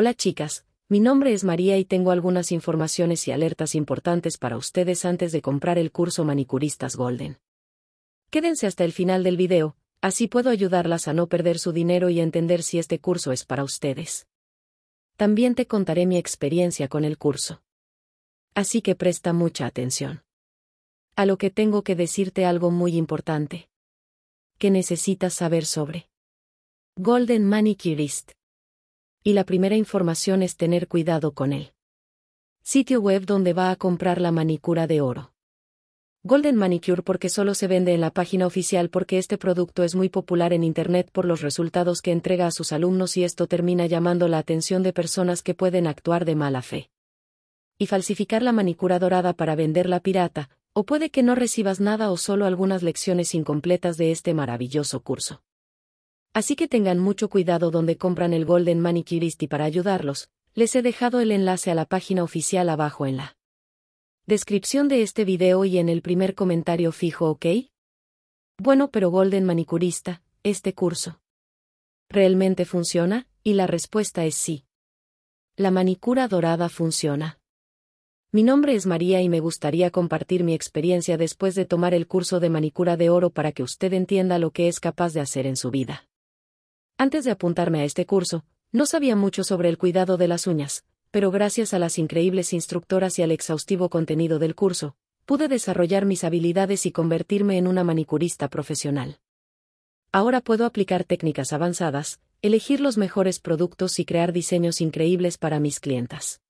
Hola chicas, mi nombre es María y tengo algunas informaciones y alertas importantes para ustedes antes de comprar el curso Manicuristas Golden. Quédense hasta el final del video, así puedo ayudarlas a no perder su dinero y entender si este curso es para ustedes. También te contaré mi experiencia con el curso. Así que presta mucha atención. A lo que tengo que decirte algo muy importante. Que necesitas saber sobre Golden Manicurist y la primera información es tener cuidado con él. Sitio web donde va a comprar la manicura de oro. Golden Manicure porque solo se vende en la página oficial porque este producto es muy popular en Internet por los resultados que entrega a sus alumnos y esto termina llamando la atención de personas que pueden actuar de mala fe. Y falsificar la manicura dorada para venderla pirata, o puede que no recibas nada o solo algunas lecciones incompletas de este maravilloso curso. Así que tengan mucho cuidado donde compran el Golden Manicuristi para ayudarlos, les he dejado el enlace a la página oficial abajo en la descripción de este video y en el primer comentario fijo, ¿ok? Bueno, pero Golden Manicurista, este curso. ¿Realmente funciona? Y la respuesta es sí. La manicura dorada funciona. Mi nombre es María y me gustaría compartir mi experiencia después de tomar el curso de manicura de oro para que usted entienda lo que es capaz de hacer en su vida. Antes de apuntarme a este curso, no sabía mucho sobre el cuidado de las uñas, pero gracias a las increíbles instructoras y al exhaustivo contenido del curso, pude desarrollar mis habilidades y convertirme en una manicurista profesional. Ahora puedo aplicar técnicas avanzadas, elegir los mejores productos y crear diseños increíbles para mis clientas.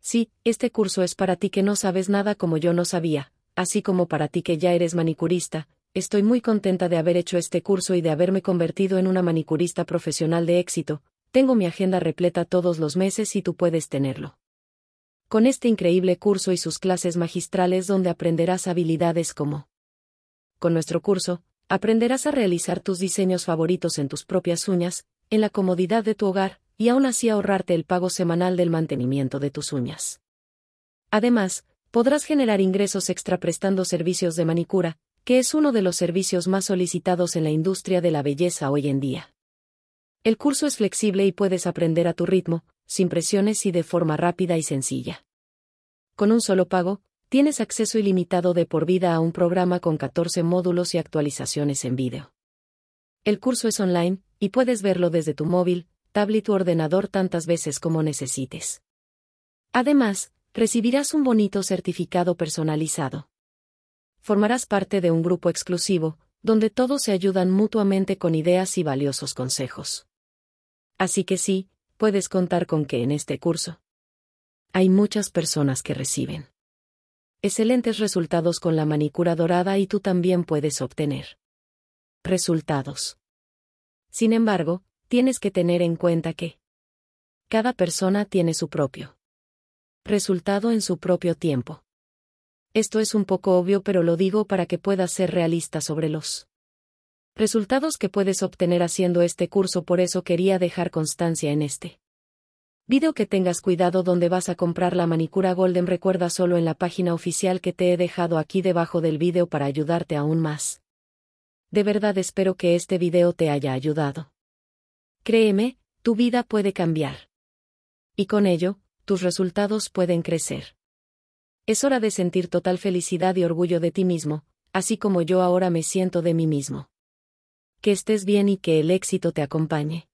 Sí, este curso es para ti que no sabes nada como yo no sabía, así como para ti que ya eres manicurista, Estoy muy contenta de haber hecho este curso y de haberme convertido en una manicurista profesional de éxito, tengo mi agenda repleta todos los meses y tú puedes tenerlo. Con este increíble curso y sus clases magistrales donde aprenderás habilidades como... Con nuestro curso, aprenderás a realizar tus diseños favoritos en tus propias uñas, en la comodidad de tu hogar, y aún así ahorrarte el pago semanal del mantenimiento de tus uñas. Además, podrás generar ingresos extra prestando servicios de manicura, que es uno de los servicios más solicitados en la industria de la belleza hoy en día. El curso es flexible y puedes aprender a tu ritmo, sin presiones y de forma rápida y sencilla. Con un solo pago, tienes acceso ilimitado de por vida a un programa con 14 módulos y actualizaciones en vídeo. El curso es online, y puedes verlo desde tu móvil, tablet u ordenador tantas veces como necesites. Además, recibirás un bonito certificado personalizado formarás parte de un grupo exclusivo, donde todos se ayudan mutuamente con ideas y valiosos consejos. Así que sí, puedes contar con que en este curso hay muchas personas que reciben excelentes resultados con la manicura dorada y tú también puedes obtener resultados. Sin embargo, tienes que tener en cuenta que cada persona tiene su propio resultado en su propio tiempo. Esto es un poco obvio pero lo digo para que puedas ser realista sobre los resultados que puedes obtener haciendo este curso por eso quería dejar constancia en este video que tengas cuidado donde vas a comprar la manicura golden recuerda solo en la página oficial que te he dejado aquí debajo del video para ayudarte aún más. De verdad espero que este video te haya ayudado. Créeme, tu vida puede cambiar. Y con ello, tus resultados pueden crecer. Es hora de sentir total felicidad y orgullo de ti mismo, así como yo ahora me siento de mí mismo. Que estés bien y que el éxito te acompañe.